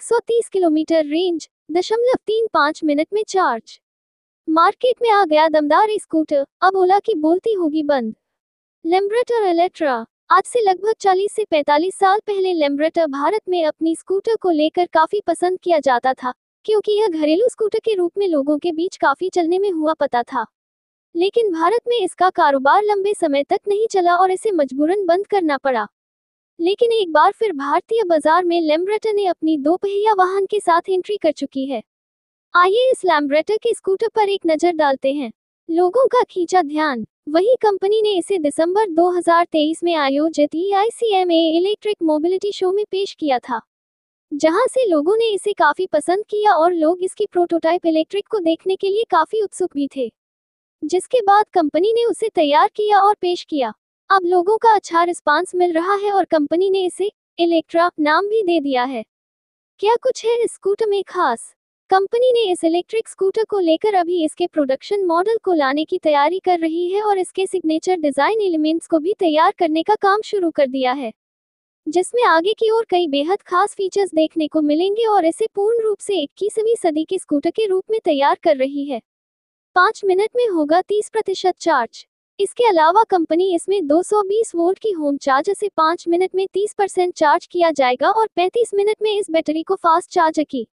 130 kilometre range दशमलव तीन पाँच मिनट में चार्ज मार्केट में आ गया दमदार स्कूटर अब ओला की बोलती होगी बंद लेम्ब्रेट और एलेट्रा आज से लगभग 40 से 45 साल पहले लेम्ब्रेटर भारत में अपनी स्कूटर को लेकर काफी पसंद किया जाता था क्योंकि यह घरेलू स्कूटर के रूप में लोगों के बीच काफी चलने में हुआ पता था लेकिन भारत में इसका कारोबार लंबे समय तक नहीं चला और इसे मजबूरन बंद करना पड़ा लेकिन एक बार फिर भारतीय बाजार में लैम्ब्रेटा ने अपनी दोपहिया वाहन के साथ एंट्री कर चुकी है आइए इस लैम्ब्रेटा के स्कूटर पर एक नजर डालते हैं लोगों का खींचा ध्यान वही कंपनी ने इसे दिसंबर 2023 में आयोजित ए इलेक्ट्रिक मोबिलिटी शो में पेश किया था जहां से लोगों ने इसे काफी पसंद किया और लोग इसकी प्रोटोटाइप इलेक्ट्रिक को देखने के लिए काफी उत्सुक भी थे जिसके बाद कंपनी ने उसे तैयार किया और पेश किया अब लोगों का अच्छा रिस्पांस मिल रहा है और कंपनी ने इसे इलेक्ट्रा नाम भी दे दिया है क्या कुछ है इस स्कूटर में खास कंपनी ने इस इलेक्ट्रिक स्कूटर को लेकर अभी इसके प्रोडक्शन मॉडल को लाने की तैयारी कर रही है और इसके सिग्नेचर डिजाइन एलिमेंट्स को भी तैयार करने का काम शुरू कर दिया है जिसमें आगे की ओर कई बेहद खास फीचर्स देखने को मिलेंगे और इसे पूर्ण रूप से इक्कीसवीं सदी के स्कूटर के रूप में तैयार कर रही है पाँच मिनट में होगा तीस प्रतिशत चार्ज इसके अलावा कंपनी इसमें 220 वोल्ट की होम चार्ज से 5 मिनट में 30 परसेंट चार्ज किया जाएगा और 35 मिनट में इस बैटरी को फास्ट चार्ज की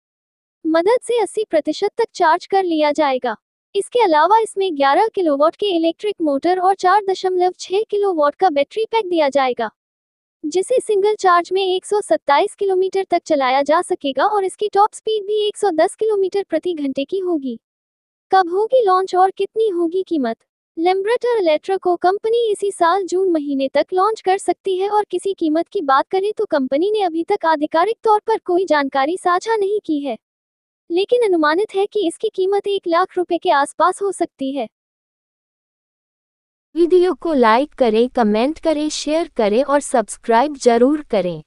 मदद से 80 प्रतिशत तक चार्ज कर लिया जाएगा इसके अलावा इसमें 11 किलोवाट के इलेक्ट्रिक मोटर और 4.6 किलोवाट का बैटरी पैक दिया जाएगा जिसे सिंगल चार्ज में एक किलोमीटर तक चलाया जा सकेगा और इसकी टॉप स्पीड भी एक किलोमीटर प्रति घंटे की होगी कब होगी लॉन्च और कितनी होगी कीमत लेम्ब्रेटर इलेक्ट्रा को कंपनी इसी साल जून महीने तक लॉन्च कर सकती है और किसी कीमत की बात करें तो कंपनी ने अभी तक आधिकारिक तौर पर कोई जानकारी साझा नहीं की है लेकिन अनुमानित है कि इसकी कीमत एक लाख रुपए के आसपास हो सकती है वीडियो को लाइक करें कमेंट करें शेयर करें और सब्सक्राइब जरूर करें